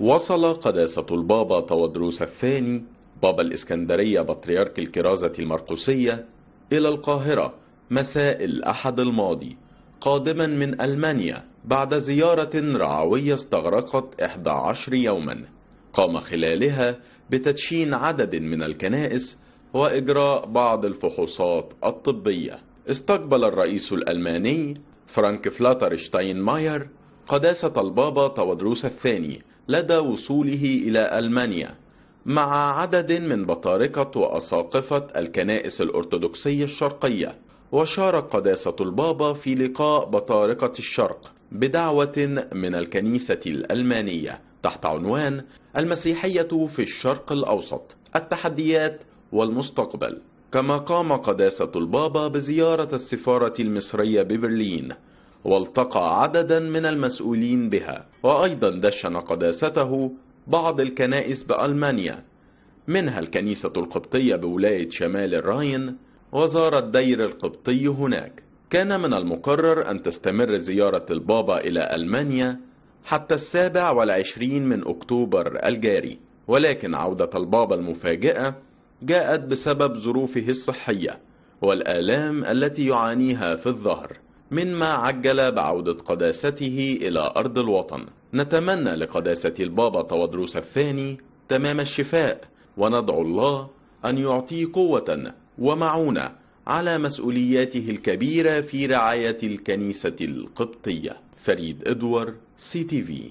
وصل قداسة البابا تودروس الثاني بابا الإسكندرية بطريرك الكرازة المرقسية إلى القاهرة مساء الأحد الماضي قادما من ألمانيا بعد زيارة رعوية استغرقت 11 يوما قام خلالها بتدشين عدد من الكنائس وإجراء بعض الفحوصات الطبية استقبل الرئيس الألماني فرانك شتاين ماير قداسة البابا تودروس الثاني لدى وصوله إلى ألمانيا مع عدد من بطاركة وأساقفة الكنائس الأرثوذكسية الشرقية وشارك قداسة البابا في لقاء بطاركة الشرق بدعوة من الكنيسة الألمانية تحت عنوان المسيحية في الشرق الأوسط التحديات والمستقبل كما قام قداسة البابا بزيارة السفارة المصرية ببرلين والتقى عددا من المسؤولين بها وأيضا دشن قداسته بعض الكنائس بألمانيا منها الكنيسة القبطية بولاية شمال الراين وزار الدير القبطي هناك كان من المقرر أن تستمر زيارة البابا إلى ألمانيا حتى السابع والعشرين من أكتوبر الجاري ولكن عودة البابا المفاجئة جاءت بسبب ظروفه الصحية والآلام التي يعانيها في الظهر مما عجل بعودة قداسته إلى أرض الوطن نتمنى لقداسة البابا تودروس الثاني تمام الشفاء وندعو الله أن يعطيه قوة ومعونة على مسؤولياته الكبيرة في رعاية الكنيسة القبطية فريد إدوار سي تي في